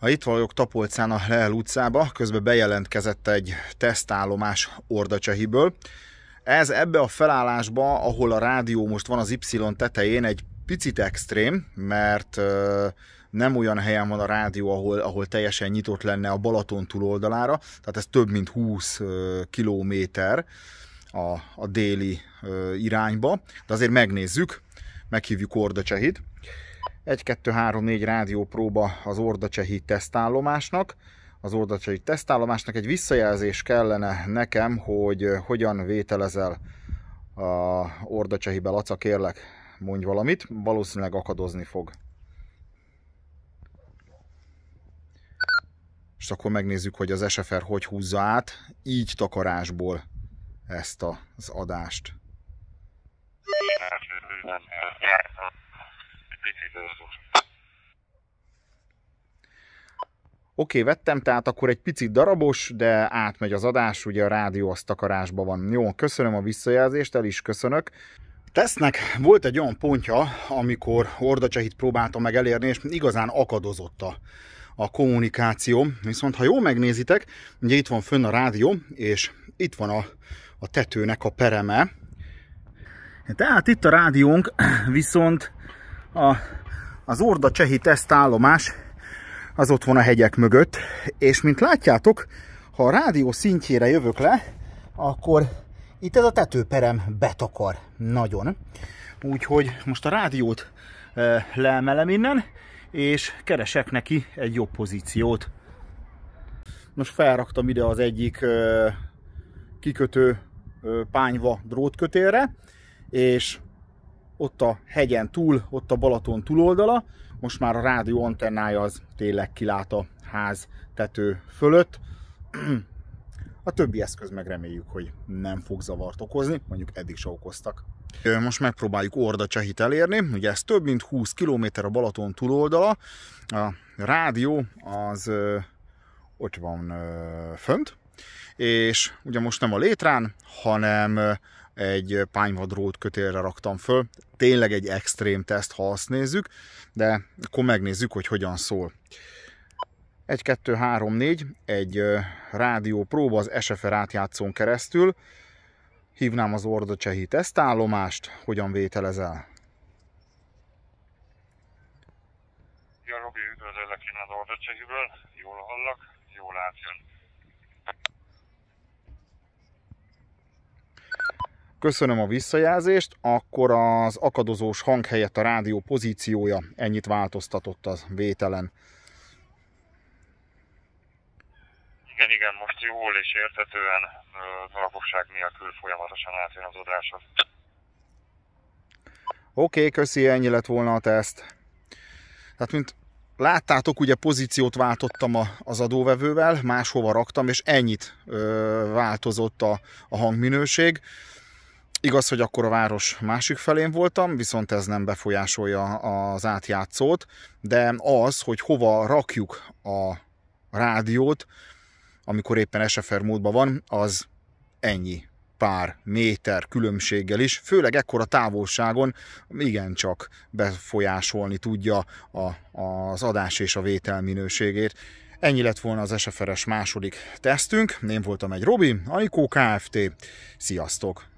Ha itt vagyok Tapolcán a Lehel utcába, közben bejelentkezett egy tesztállomás Ordacsehiből. Ez ebbe a felállásba, ahol a rádió most van az Y tetején, egy picit extrém, mert nem olyan helyen van a rádió, ahol, ahol teljesen nyitott lenne a Balaton túloldalára, tehát ez több mint 20 kilométer a, a déli irányba, de azért megnézzük, meghívjuk Orda 1-2-3-4 rádiópróba az ordacsehi tesztállomásnak. Az ordacsehi tesztállomásnak egy visszajelzés kellene nekem, hogy hogyan vételezel a ordacsehibe. Laca, kérlek, mondj valamit, valószínűleg akadozni fog. És akkor megnézzük, hogy az SFR hogy húzza át, így takarásból ezt az adást. Oké, okay, vettem, tehát akkor egy picit darabos, de átmegy az adás, ugye a rádió az takarásban van. Jó, köszönöm a visszajelzést, el is köszönök. Tesznek volt egy olyan pontja, amikor Ordacsehit próbáltam meg elérni, és igazán akadozott a, a kommunikáció. Viszont ha jól megnézitek, ugye itt van fönn a rádió, és itt van a, a tetőnek a pereme. Tehát itt a rádiónk viszont a, az Orda Csehi tesztállomás az ott van a hegyek mögött, és mint látjátok, ha a rádió szintjére jövök le, akkor itt ez a tetőperem betakar nagyon. Úgyhogy most a rádiót e, leemelem innen, és keresek neki egy jobb pozíciót. Most felraktam ide az egyik e, kikötő e, pányva drótkötélre, és ott a hegyen túl, ott a Balaton túloldala, most már a rádió antennája az tényleg kilát a ház tető fölött. A többi eszköz meg reméljük, hogy nem fog zavart okozni, mondjuk eddig se okoztak. Most megpróbáljuk Orda Csehit elérni, ugye ez több mint 20 km a Balaton túloldala, a rádió az ott van fönt, és ugye most nem a létrán, hanem egy pányvadrót kötélre raktam föl. Tényleg egy extrém teszt, ha azt nézzük, de akkor megnézzük, hogy hogyan szól. 1, 2, 3, 4, egy rádió próba az SFR átjátszón keresztül. Hívnám az Orda Csehi tesztállomást, hogyan vételezel? Ja, Robi, üdvözöllek én az Orda Csehiből, jól hallak, jól átjön. Köszönöm a visszajelzést, akkor az akadozós hang helyett a rádió pozíciója ennyit változtatott az vételen. Igen, igen, most jól és érthetően alapokság nélkül folyamatosan átjön az adáshoz. Oké, okay, köszi, ennyi lett volna a teszt. Tehát, mint láttátok, ugye pozíciót váltottam az adóvevővel, máshova raktam, és ennyit ö, változott a, a hangminőség. Igaz, hogy akkor a város másik felén voltam, viszont ez nem befolyásolja az átjátszót, de az, hogy hova rakjuk a rádiót, amikor éppen SFR módban van, az ennyi pár méter különbséggel is, főleg ekkora távolságon igencsak befolyásolni tudja a, az adás és a vétel minőségét. Ennyi lett volna az SFR-es második tesztünk. Én voltam egy Robi, Anikó Kft. Sziasztok!